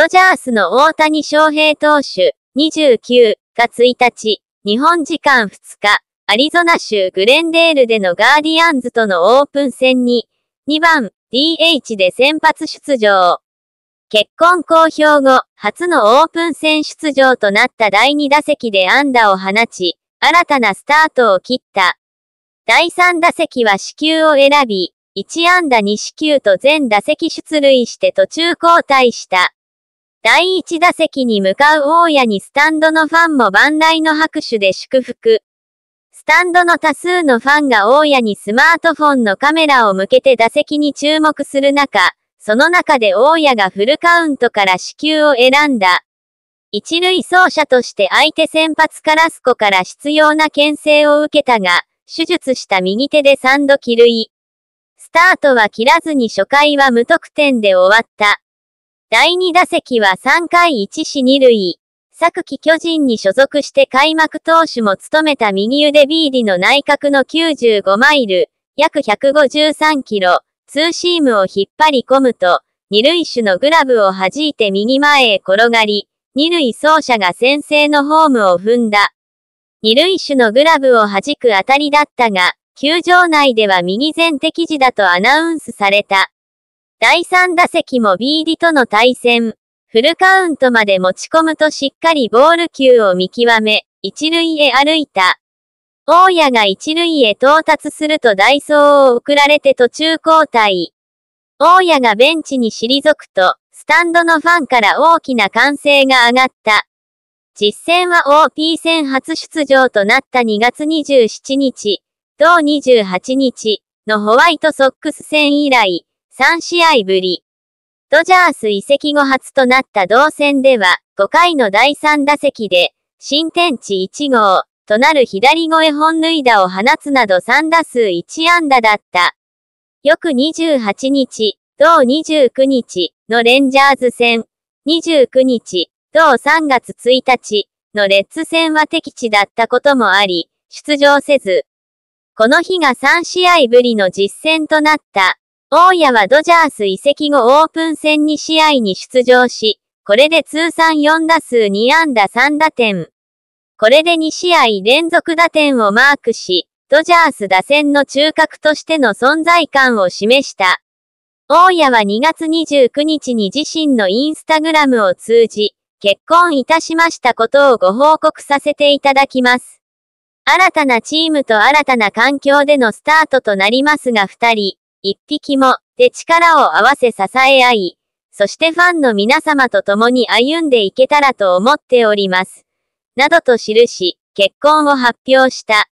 ドジャースの大谷翔平投手、29が1日、日本時間2日、アリゾナ州グレンデールでのガーディアンズとのオープン戦に、2番 DH で先発出場。結婚公表後、初のオープン戦出場となった第2打席で安打を放ち、新たなスタートを切った。第3打席は死球を選び、1安打2死球と全打席出塁して途中交代した。第1打席に向かう大家にスタンドのファンも万来の拍手で祝福。スタンドの多数のファンが大家にスマートフォンのカメラを向けて打席に注目する中、その中で大家がフルカウントから死球を選んだ。一塁走者として相手先発カラスコから必要な牽制を受けたが、手術した右手で3度切るい。スタートは切らずに初回は無得点で終わった。第2打席は3回1死2塁。昨季巨人に所属して開幕投手も務めた右腕ビーディの内角の95マイル、約153キロ、ツーシームを引っ張り込むと、二塁手のグラブを弾いて右前へ転がり、二塁走者が先制のホームを踏んだ。二塁手のグラブを弾く当たりだったが、球場内では右前適時だとアナウンスされた。第3打席もビーディとの対戦。フルカウントまで持ち込むとしっかりボール球を見極め、一塁へ歩いた。大谷が一塁へ到達するとダイソーを送られて途中交代。大谷がベンチに退くと、スタンドのファンから大きな歓声が上がった。実戦は OP 戦初出場となった2月27日、同28日のホワイトソックス戦以来、3試合ぶり。ドジャース移籍後初となった同戦では、5回の第3打席で、新天地1号となる左越本塁打を放つなど3打数1安打だった。翌28日、同29日のレンジャーズ戦、29日、同3月1日のレッツ戦は敵地だったこともあり、出場せず、この日が3試合ぶりの実戦となった。大谷はドジャース移籍後オープン戦2試合に出場し、これで通算4打数2安打3打点。これで2試合連続打点をマークし、ドジャース打線の中核としての存在感を示した。大谷は2月29日に自身のインスタグラムを通じ、結婚いたしましたことをご報告させていただきます。新たなチームと新たな環境でのスタートとなりますが2人、一匹も、で力を合わせ支え合い、そしてファンの皆様と共に歩んでいけたらと思っております。などと記し、結婚を発表した。